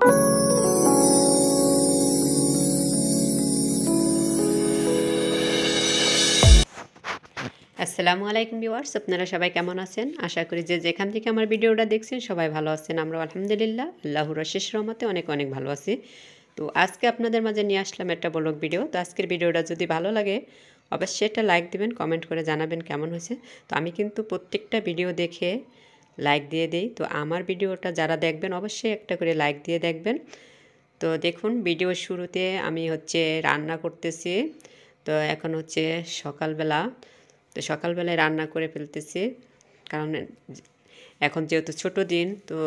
আসসালামু আলাইকুম ভিউয়ার্স আপনারা সবাই কেমন আছেন আশা করি যে যেখান থেকে আমার ভিডিওটা দেখছেন সবাই ভালো আছেন আমরা আলহামদুলিল্লাহ আল্লাহর শেষ রহমতে অনেক অনেক ভালো আছি তো আজকে আপনাদের মাঝে নিয়ে আসলাম একটা বলক ভিডিও তো আজকের ভিডিওটা যদি ভালো লাগে অবশ্যই একটা লাইক দিবেন কমেন্ট করে জানাবেন কেমন হয়েছে তো আমি কিন্তু প্রত্যেকটা ভিডিও দেখে লাইক দিয়ে দিই তো আমার ভিডিওটা যারা দেখবেন অবশ্যই একটা করে লাইক দিয়ে দেখবেন তো দেখুন ভিডিও শুরুতে আমি হচ্ছে রান্না করতেছি তো এখন হচ্ছে সকালবেলা তো সকালবেলায় রান্না করে ফেলতেছি কারণ এখন যেহেতু ছোটো দিন তো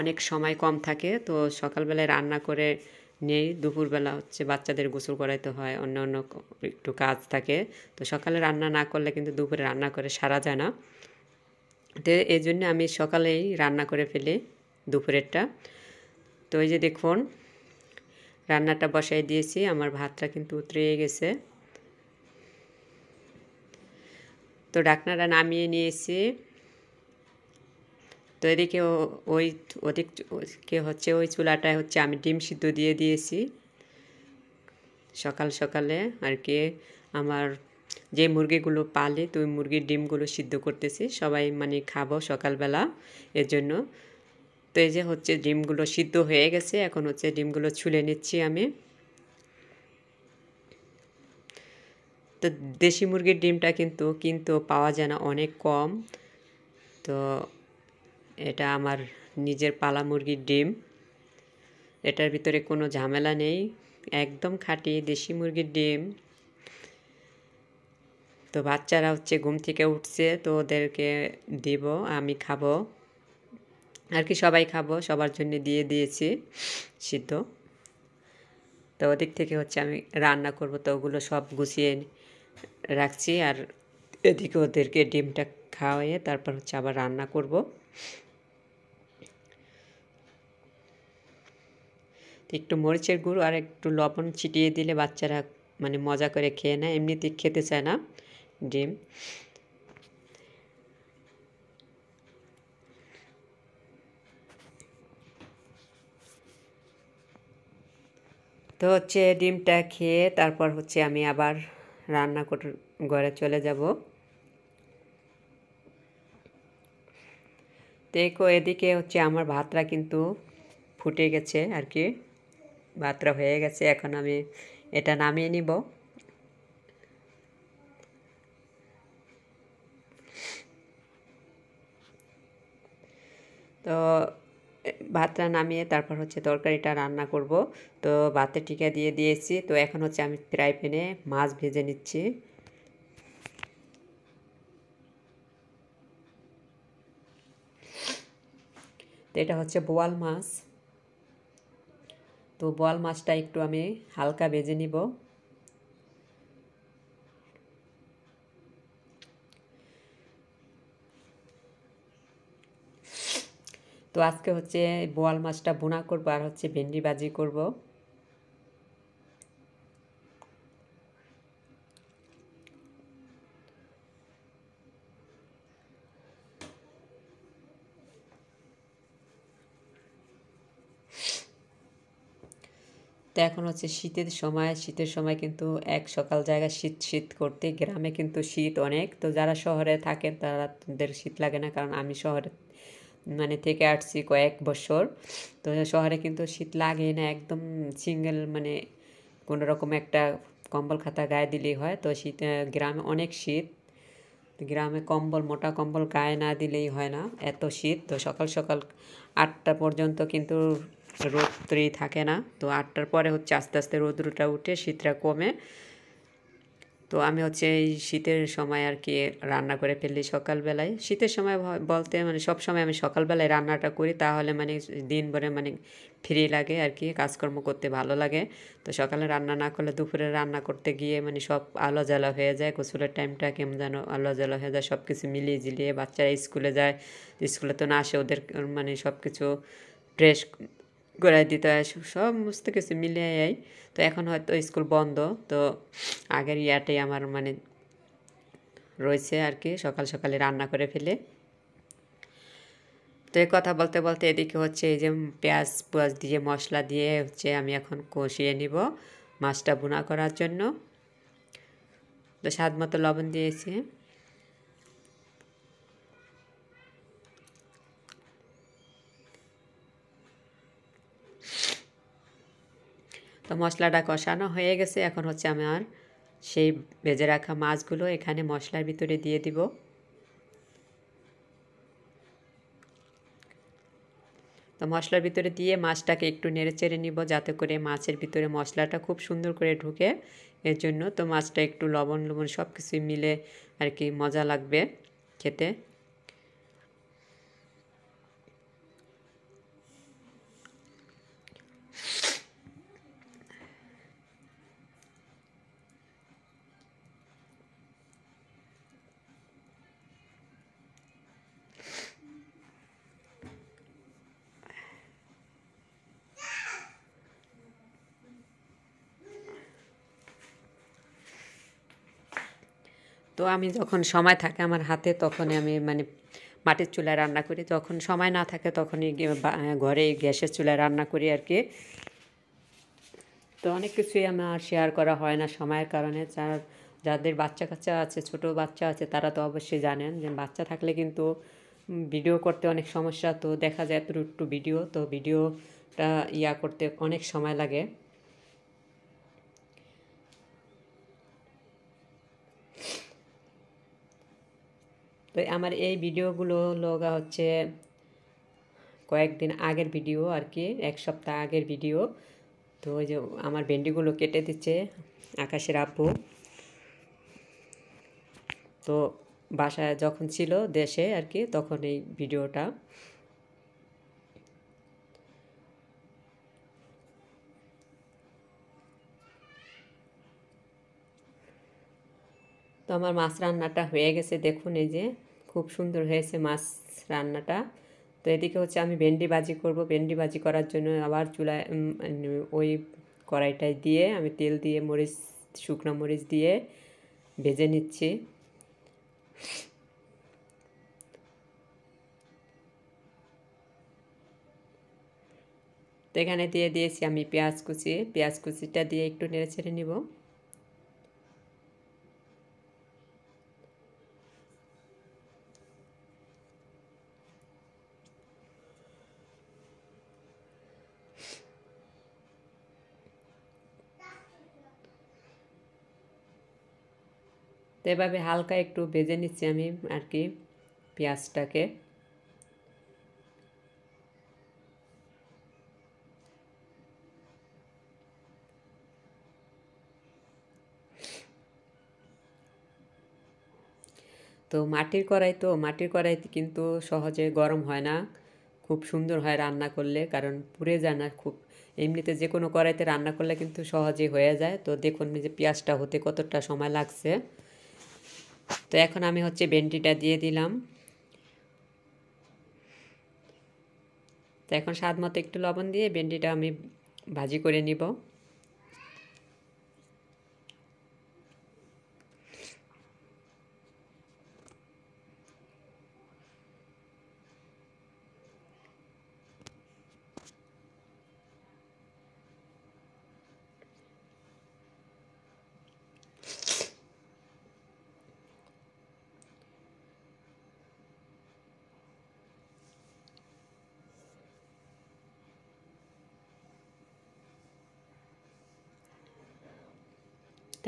অনেক সময় কম থাকে তো সকালবেলায় রান্না করে নেই দুপুরবেলা হচ্ছে বাচ্চাদের গোসল করাইতে হয় অন্য অন্য একটু কাজ থাকে তো সকালে রান্না না করলে কিন্তু দুপুরে রান্না করে সারা যায় না তো এই জন্য আমি সকালেই রান্না করে ফেলি দুপুরেরটা তো এই যে দেখুন রান্নাটা বসাই দিয়েছি আমার ভাতটা কিন্তু উতরিয়ে গেছে তো ডাকনাটা নামিয়ে নিয়েছি তো এদিকে ওই কে হচ্ছে ওই চুলাটায় হচ্ছে আমি ডিম সিদ্ধ দিয়ে দিয়েছি সকাল সকালে আর কে আমার যে মুরগিগুলো পালে তো ওই মুরগির ডিমগুলো সিদ্ধ করতেছি সবাই মানে খাবো সকালবেলা এর জন্য তো এই যে হচ্ছে ডিমগুলো সিদ্ধ হয়ে গেছে এখন হচ্ছে ডিমগুলো ছুলে নিচ্ছি আমি তো দেশি মুরগির ডিমটা কিন্তু কিন্তু পাওয়া যায় না অনেক কম তো এটা আমার নিজের পালা মুরগির ডিম এটার ভিতরে কোনো ঝামেলা নেই একদম খাঁটি দেশি মুরগির ডিম তো বাচ্চারা হচ্ছে ঘুম থেকে উঠছে তো ওদেরকে দিব আমি খাবো আর কি সবাই খাবো সবার জন্য দিয়ে দিয়েছি সিদ্ধ তো ওদিক থেকে হচ্ছে আমি রান্না করব তো ওগুলো সব গুছিয়ে রাখছি আর এদিকে ওদেরকে ডিমটা খাওয়াইয়ে তারপর হচ্ছে আবার রান্না করব একটু মরিচের গুঁড়ো আর একটু লবণ ছিটিয়ে দিলে বাচ্চারা মানে মজা করে খেয়ে নেয় এমনিতে খেতে চায় না যে তো হচ্ছে ডিমটা খেয়ে তারপর হচ্ছে আমি আবার রান্না ঘরে চলে যাব দেখো এদিকে হচ্ছে আমার ভাতটা কিন্তু ফুটে গেছে আর কি ভাতটা হয়ে গেছে এখন আমি এটা নামিয়ে নিব তো ভাতটা নামিয়ে তারপর হচ্ছে তরকারিটা রান্না করব তো ভাতের টিকা দিয়ে দিয়েছি তো এখন হচ্ছে আমি ফ্রাই প্যানে মাছ ভেজে নিচ্ছি তো এটা হচ্ছে বোয়াল মাছ তো বোয়াল মাছটা একটু আমি হালকা ভেজে নিব তো আজকে হচ্ছে বোয়াল মাছটা বোনা করবো আর হচ্ছে ভেন্ডি বাজি করব তো এখন হচ্ছে শীতের সময় শীতের সময় কিন্তু এক সকাল জায়গায় শীত শীত করতে গ্রামে কিন্তু শীত অনেক তো যারা শহরে থাকেন তাদের শীত লাগে না কারণ আমি শহরে মানে থেকে আসছি কয়েক বছর তো শহরে কিন্তু শীত লাগে না একদম সিঙ্গেল মানে কোনো রকম একটা কম্বল খাতা গায়ে দিলেই হয় তো শীত গ্রামে অনেক শীত গ্রামে কম্বল মোটা কম্বল গায়ে না দিলেই হয় না এত শীত তো সকাল সকাল আটটা পর্যন্ত কিন্তু রোদ্রি থাকে না তো আটটার পরে হচ্ছে আস্তে আস্তে রৌদ্রটা উঠে শীতটা কমে তো আমি হচ্ছে এই শীতের সময় আর কি রান্না করে ফেলি সকালবেলায় শীতের সময় বলতে মানে সব সময় আমি সকালবেলায় রান্নাটা করি তাহলে মানে দিনভরে মানে ফ্রি লাগে আর কি কাজকর্ম করতে ভালো লাগে তো সকালে রান্না না করলে দুপুরে রান্না করতে গিয়ে মানে সব আলো জ্বালা হয়ে যায় গোসলের টাইমটা কেমন যেন আলো জ্বালা হয়ে যায় সব কিছু মিলিয়ে জিলিয়ে বাচ্চারা স্কুলে যায় স্কুলে তো না আসে ওদের মানে সব কিছু ফ্রেশ ঘোরাই দিতে হয় সমস্ত কিছু আই তো এখন হয়তো স্কুল বন্ধ তো আগের ইয়াটাই আমার মানে রয়েছে আর কি সকাল সকালে রান্না করে ফেলে তো এই কথা বলতে বলতে এদিকে হচ্ছে এই যে পেঁয়াজ পেঁয়াজ দিয়ে মশলা দিয়ে হচ্ছে আমি এখন কষিয়ে নিব মাছটা বোনা করার জন্য তো স্বাদ মতো লবণ দিয়েছি তো মশলাটা কষানো হয়ে গেছে এখন হচ্ছে আমার সেই ভেজে রাখা মাছগুলো এখানে মশলার ভিতরে দিয়ে দিব তো মশলার ভিতরে দিয়ে মাছটাকে একটু নেড়ে চেড়ে নিব যাতে করে মাছের ভিতরে মশলাটা খুব সুন্দর করে ঢুকে এর জন্য তো মাছটা একটু লবণ লবণ সব কিছুই মিলে আর কি মজা লাগবে খেতে তো আমি যখন সময় থাকে আমার হাতে তখন আমি মানে মাটির চুলায় রান্না করি যখন সময় না থাকে তখনই ঘরে গ্যাসের চুলায় রান্না করি আর কি তো অনেক কিছুই আমার শেয়ার করা হয় না সময়ের কারণে যার যাদের বাচ্চা কাচ্চা আছে ছোট বাচ্চা আছে তারা তো অবশ্যই জানেন যে বাচ্চা থাকলে কিন্তু ভিডিও করতে অনেক সমস্যা তো দেখা যায় একটু ভিডিও তো ভিডিওটা ইয়া করতে অনেক সময় লাগে তো আমার এই ভিডিওগুলো লগা হচ্ছে কয়েকদিন আগের ভিডিও আর কি এক সপ্তাহ আগের ভিডিও তো ওই যে আমার ভেন্ডিগুলো কেটে দিচ্ছে আকাশের আপু তো বাসায় যখন ছিল দেশে আর কি তখন এই ভিডিওটা তো আমার মাছ রান্নাটা হয়ে গেছে দেখুন এই যে খুব সুন্দর হয়েছে মাছ রান্নাটা তো এদিকে হচ্ছে আমি ভেন্ডি বাজি করব ভেন্ডি বাজি করার জন্য আবার চুলায় ওই কড়াইটায় দিয়ে আমি তেল দিয়ে মরিচ শুকনো মরিচ দিয়ে ভেজে নিচ্ছি তো এখানে দিয়ে দিয়েছি আমি পেঁয়াজ কুচি পেঁয়াজ কুচিটা দিয়ে একটু নেড়ে ছেড়ে নিব এভাবে হালকা একটু ভেজে নিচ্ছি আমি আর কি পেঁয়াজটাকে তো মাটির কড়াই তো মাটির কড়াইতে কিন্তু সহজে গরম হয় না খুব সুন্দর হয় রান্না করলে কারণ পুড়ে যায় না খুব এমনিতে যে কোনো কড়াইতে রান্না করলে কিন্তু সহজে হয়ে যায় তো দেখুন যে পেঁয়াজটা হতে কতটা সময় লাগছে তো এখন আমি হচ্ছে ভেন্ডিটা দিয়ে দিলাম তো এখন স্বাদ মতো একটু লবণ দিয়ে ভেন্ডিটা আমি ভাজি করে নিব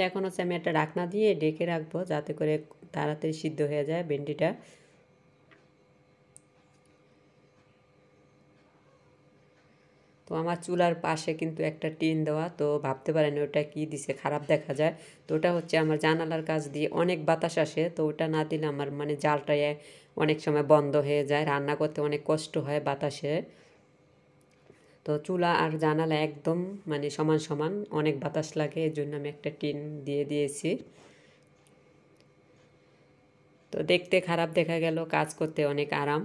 তো এখন হচ্ছে আমি একটা ডাকনা দিয়ে ডেকে রাখবো যাতে করে তাড়াতাড়ি সিদ্ধ হয়ে যায় ভেন্ডিটা তো আমার চুলার পাশে কিন্তু একটা টিন দেওয়া তো ভাবতে পারেন ওটা কি দিছে খারাপ দেখা যায় তো ওটা হচ্ছে আমার জানালার কাজ দিয়ে অনেক বাতাস আসে তো ওটা না দিলে আমার মানে জালটায় অনেক সময় বন্ধ হয়ে যায় রান্না করতে অনেক কষ্ট হয় বাতাসে তো চুলা আর জানালা একদম মানে সমান সমান অনেক বাতাস লাগে এর জন্য আমি একটা টিন দিয়ে দিয়েছি তো দেখতে খারাপ দেখা গেল কাজ করতে অনেক আরাম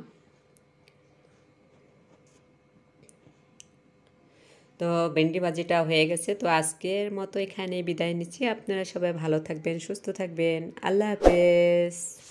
তো ভেন্ডি ভাজিটা হয়ে গেছে তো আজকের মতো এখানে বিদায় নিচ্ছি আপনারা সবাই ভালো থাকবেন সুস্থ থাকবেন আল্লাহ হাফেজ